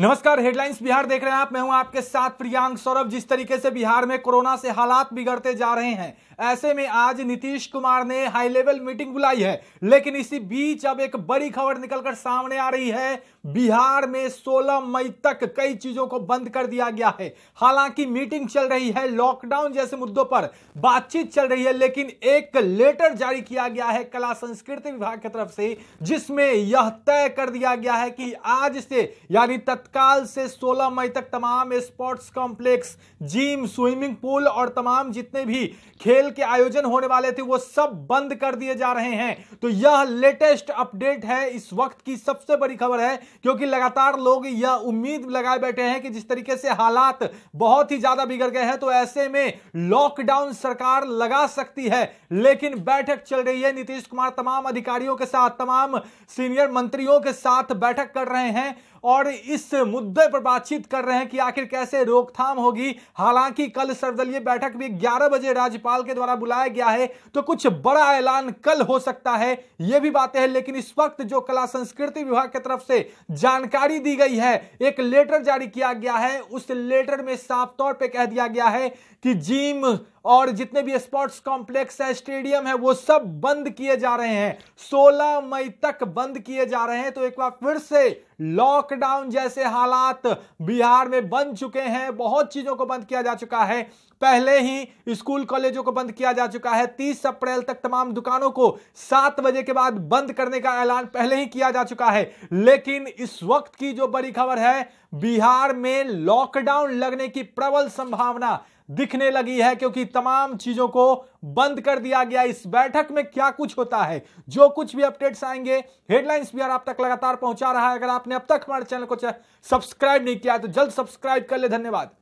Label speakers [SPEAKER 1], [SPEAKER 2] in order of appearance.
[SPEAKER 1] नमस्कार हेडलाइंस बिहार देख रहे हैं आप मैं हूं आपके साथ प्रियांक सौरभ जिस तरीके से बिहार में कोरोना से हालात बिगड़ते जा रहे हैं ऐसे में आज नीतीश कुमार ने हाई लेवल मीटिंग बुलाई है लेकिन इसी बीच अब एक बड़ी खबर निकलकर सामने आ रही है बिहार में 16 मई तक कई चीजों को बंद कर दिया गया है हालांकि मीटिंग चल रही है लॉकडाउन जैसे मुद्दों पर बातचीत चल रही है लेकिन एक लेटर जारी किया गया है कला संस्कृति विभाग की तरफ से जिसमें यह तय कर दिया गया है कि आज से यानी तत्काल से 16 मई तक तमाम sports complex gym swimming pool और तमाम जितने भी खेल के आयोजन होने वाले थे वो सब बंद कर दिए जा रहे हैं तो यह लेटेस्ट अपडेट है इस वक्त की सबसे बड़ी खबर है क्योंकि लगातार लोग यह उम्मीद लगाए बैठे हैं कि जिस तरीके से हालात बहुत ही ज्यादा बिगड़ गए हैं तो ऐसे में लॉकडाउन सरकार लगा सकती है लेकिन बैठक चल रही है नीतीश कुमार तमाम अधिकारियों के साथ तमाम सीनियर मंत्रियों के साथ बैठक कर रहे हैं और इस मुद्दे पर बातचीत कर रहे हैं कि आखिर कैसे रोकथाम होगी हालांकि कल सर्वदलीय बैठक भी 11 बजे राज्यपाल के द्वारा बुलाया गया है तो कुछ बड़ा ऐलान कल हो सकता है यह भी बातें हैं लेकिन इस वक्त जो कला संस्कृति विभाग की तरफ से जानकारी दी गई है एक लेटर जारी किया गया है उस लेटर में साफ तौर पर कह दिया गया है कि जिम और जितने भी स्पोर्ट्स कॉम्प्लेक्स है स्टेडियम है वो सब बंद किए जा रहे हैं 16 मई तक बंद किए जा रहे हैं तो एक बार फिर से लॉकडाउन जैसे हालात बिहार में बन चुके हैं बहुत चीजों को बंद किया जा चुका है पहले ही स्कूल कॉलेजों को बंद किया जा चुका है 30 अप्रैल तक तमाम दुकानों को सात बजे के बाद बंद करने का ऐलान पहले ही किया जा चुका है लेकिन इस वक्त की जो बड़ी खबर है बिहार में लॉकडाउन लगने की प्रबल संभावना दिखने लगी है क्योंकि तमाम चीजों को बंद कर दिया गया इस बैठक में क्या कुछ होता है जो कुछ भी अपडेट्स आएंगे हेडलाइंस भी आप तक लगातार पहुंचा रहा है अगर आपने अब तक हमारे चैनल को सब्सक्राइब नहीं किया तो जल्द सब्सक्राइब कर ले धन्यवाद